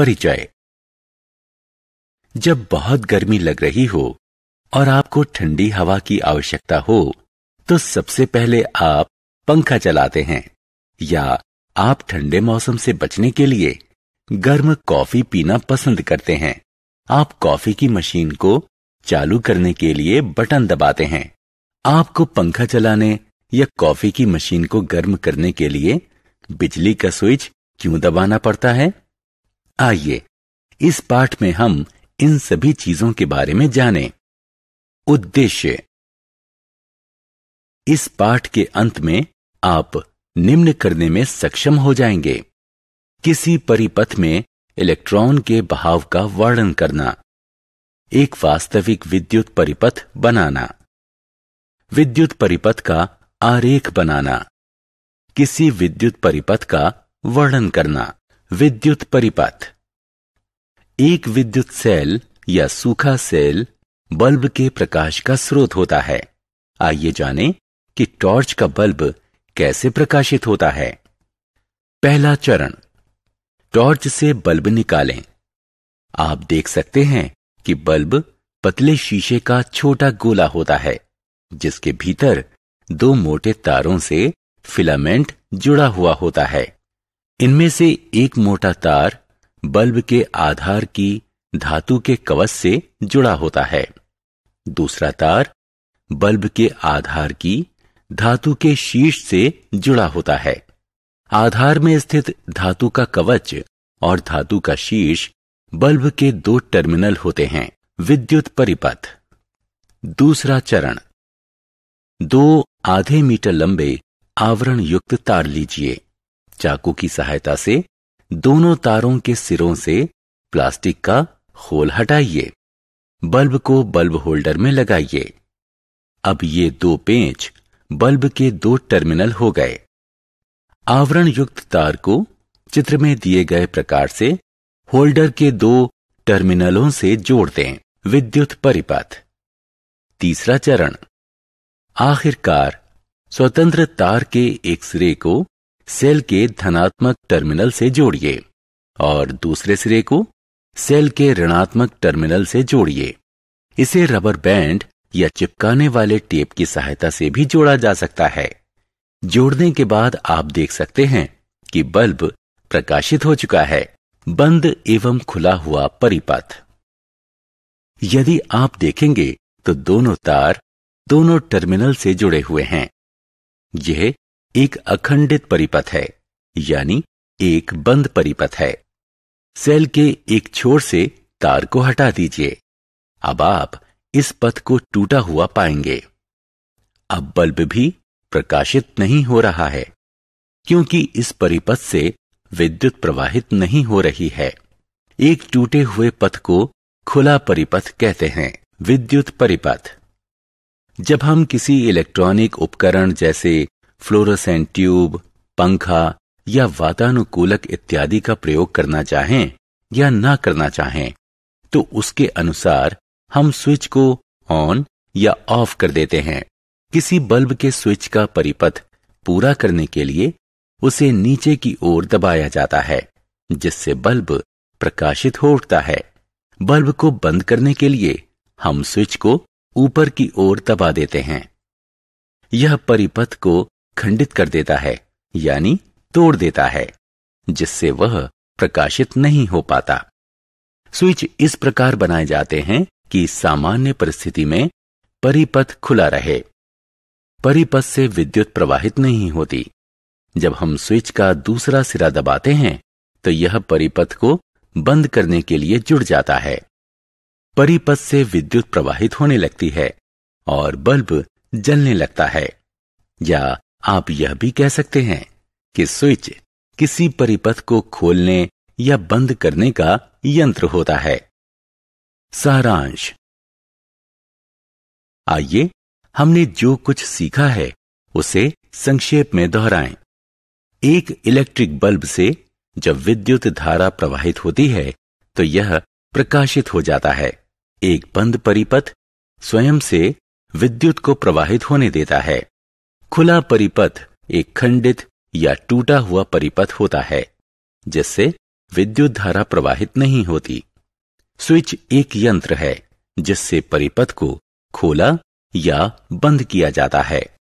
परिचय जब बहुत गर्मी लग रही हो और आपको ठंडी हवा की आवश्यकता हो तो सबसे पहले आप पंखा चलाते हैं या आप ठंडे मौसम से बचने के लिए गर्म कॉफी पीना पसंद करते हैं आप कॉफी की मशीन को चालू करने के लिए बटन दबाते हैं आपको पंखा चलाने या कॉफी की मशीन को गर्म करने के लिए बिजली का स्विच क्यों दबाना पड़ता है आइए इस पाठ में हम इन सभी चीजों के बारे में जानें। उद्देश्य इस पाठ के अंत में आप निम्न करने में सक्षम हो जाएंगे किसी परिपथ में इलेक्ट्रॉन के बहाव का वर्णन करना एक वास्तविक विद्युत परिपथ बनाना विद्युत परिपथ का आरेख बनाना किसी विद्युत परिपथ का वर्णन करना विद्युत परिपथ एक विद्युत सेल या सूखा सेल बल्ब के प्रकाश का स्रोत होता है आइए जानें कि टॉर्च का बल्ब कैसे प्रकाशित होता है पहला चरण टॉर्च से बल्ब निकालें आप देख सकते हैं कि बल्ब पतले शीशे का छोटा गोला होता है जिसके भीतर दो मोटे तारों से फिलामेंट जुड़ा हुआ होता है इनमें से एक मोटा तार बल्ब के आधार की धातु के कवच से जुड़ा होता है दूसरा तार बल्ब के आधार की धातु के शीर्ष से जुड़ा होता है आधार में स्थित धातु का कवच और धातु का शीर्ष बल्ब के दो टर्मिनल होते हैं विद्युत परिपथ दूसरा चरण दो आधे मीटर लंबे आवरण युक्त तार लीजिए चाकू की सहायता से दोनों तारों के सिरों से प्लास्टिक का खोल हटाइए बल्ब को बल्ब होल्डर में लगाइए अब ये दो पेंच बल्ब के दो टर्मिनल हो गए आवरण युक्त तार को चित्र में दिए गए प्रकार से होल्डर के दो टर्मिनलों से जोड़ दें विद्युत परिपथ तीसरा चरण आखिरकार स्वतंत्र तार के एक सिरे को सेल के धनात्मक टर्मिनल से जोड़िए और दूसरे सिरे को सेल के ऋणात्मक टर्मिनल से जोड़िए इसे रबर बैंड या चिपकाने वाले टेप की सहायता से भी जोड़ा जा सकता है जोड़ने के बाद आप देख सकते हैं कि बल्ब प्रकाशित हो चुका है बंद एवं खुला हुआ परिपथ यदि आप देखेंगे तो दोनों तार दोनों टर्मिनल से जुड़े हुए हैं यह एक अखंडित परिपथ है यानी एक बंद परिपथ है सेल के एक छोर से तार को हटा दीजिए अब आप इस पथ को टूटा हुआ पाएंगे अब बल्ब भी प्रकाशित नहीं हो रहा है क्योंकि इस परिपथ से विद्युत प्रवाहित नहीं हो रही है एक टूटे हुए पथ को खुला परिपथ कहते हैं विद्युत परिपथ जब हम किसी इलेक्ट्रॉनिक उपकरण जैसे फ्लोरोसेंट ट्यूब पंखा या वातानुकूलक इत्यादि का प्रयोग करना चाहें या ना करना चाहें तो उसके अनुसार हम स्विच को ऑन या ऑफ कर देते हैं किसी बल्ब के स्विच का परिपथ पूरा करने के लिए उसे नीचे की ओर दबाया जाता है जिससे बल्ब प्रकाशित हो उठता है बल्ब को बंद करने के लिए हम स्विच को ऊपर की ओर दबा देते हैं यह परिपथ को खंडित कर देता है यानी तोड़ देता है जिससे वह प्रकाशित नहीं हो पाता स्विच इस प्रकार बनाए जाते हैं कि सामान्य परिस्थिति में परिपथ खुला रहे परिपथ से विद्युत प्रवाहित नहीं होती जब हम स्विच का दूसरा सिरा दबाते हैं तो यह परिपथ को बंद करने के लिए जुड़ जाता है परिपथ से विद्युत प्रवाहित होने लगती है और बल्ब जलने लगता है या आप यह भी कह सकते हैं कि स्विच किसी परिपथ को खोलने या बंद करने का यंत्र होता है सारांश आइए हमने जो कुछ सीखा है उसे संक्षेप में दोहराएं। एक इलेक्ट्रिक बल्ब से जब विद्युत धारा प्रवाहित होती है तो यह प्रकाशित हो जाता है एक बंद परिपथ स्वयं से विद्युत को प्रवाहित होने देता है खुला परिपथ एक खंडित या टूटा हुआ परिपथ होता है जिससे विद्युत धारा प्रवाहित नहीं होती स्विच एक यंत्र है जिससे परिपथ को खोला या बंद किया जाता है